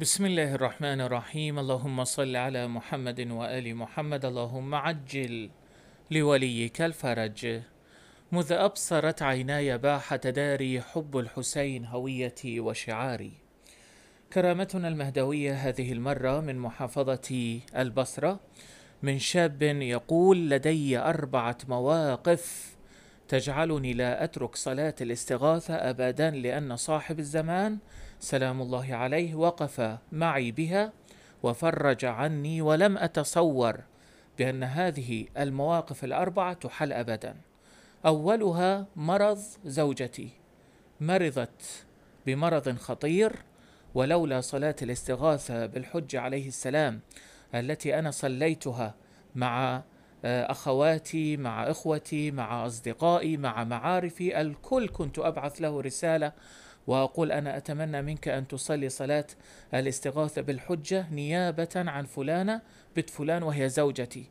بسم الله الرحمن الرحيم اللهم صل على محمد وآل محمد اللهم عجل لوليك الفرج مذ أبصرت عيناي باح تداري حب الحسين هويتي وشعاري كرامتنا المهدوية هذه المرة من محافظة البصرة من شاب يقول لدي أربعة مواقف تجعلني لا أترك صلاة الاستغاثة أبدا لأن صاحب الزمان سلام الله عليه وقف معي بها وفرج عني ولم أتصور بأن هذه المواقف الأربعة تحل أبدا أولها مرض زوجتي مرضت بمرض خطير ولولا صلاة الاستغاثة بالحج عليه السلام التي أنا صليتها مع آه، أخواتي مع إخوتي مع أصدقائي مع معارفي الكل كنت أبعث له رسالة وأقول أنا أتمنى منك أن تصلي صلاة الاستغاثة بالحجة نيابة عن فلانة بنت فلان وهي زوجتي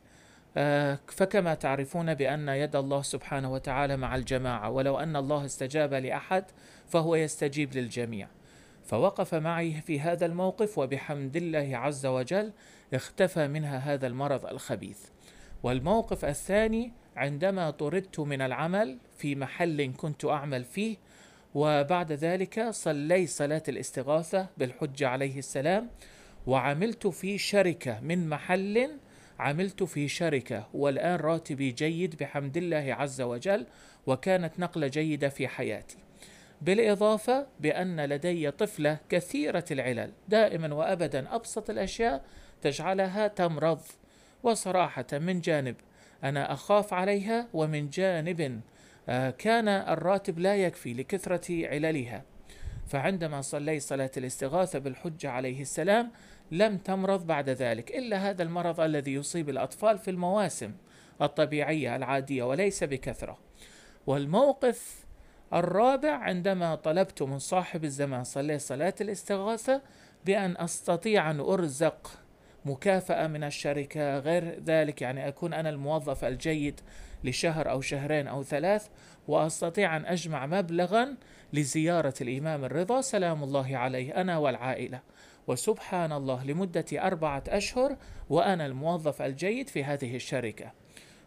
آه، فكما تعرفون بأن يد الله سبحانه وتعالى مع الجماعة ولو أن الله استجاب لأحد فهو يستجيب للجميع فوقف معي في هذا الموقف وبحمد الله عز وجل اختفى منها هذا المرض الخبيث والموقف الثاني عندما طردت من العمل في محل كنت أعمل فيه وبعد ذلك صلي صلاة الاستغاثة بالحج عليه السلام وعملت في شركة من محل عملت في شركة والآن راتبي جيد بحمد الله عز وجل وكانت نقلة جيدة في حياتي بالإضافة بأن لدي طفلة كثيرة العلل دائما وأبدا أبسط الأشياء تجعلها تمرض وصراحة من جانب أنا أخاف عليها ومن جانب آه، كان الراتب لا يكفي لكثرة عللها فعندما صليت صلاة الاستغاثة بالحجة عليه السلام لم تمرض بعد ذلك إلا هذا المرض الذي يصيب الأطفال في المواسم الطبيعية العادية وليس بكثرة والموقف الرابع عندما طلبت من صاحب الزمان صلي صلاة الاستغاثة بأن أستطيع أن أرزق مكافأة من الشركة غير ذلك يعني أكون أنا الموظف الجيد لشهر أو شهرين أو ثلاث وأستطيع أن أجمع مبلغا لزيارة الإمام الرضا سلام الله عليه أنا والعائلة وسبحان الله لمدة أربعة أشهر وأنا الموظف الجيد في هذه الشركة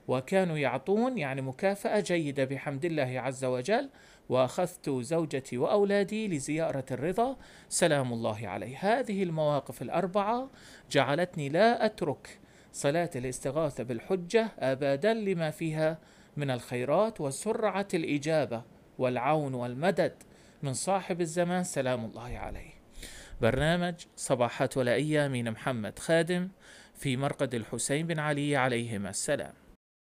وكانوا يعطون يعني مكافأة جيدة بحمد الله عز وجل وأخذت زوجتي وأولادي لزيارة الرضا سلام الله عليه هذه المواقف الأربعة جعلتني لا أترك صلاة الاستغاثة بالحجة أبدا لما فيها من الخيرات وسرعة الإجابة والعون والمدد من صاحب الزمان سلام الله عليه برنامج صباحات ولائية من محمد خادم في مرقد الحسين بن علي عليهما السلام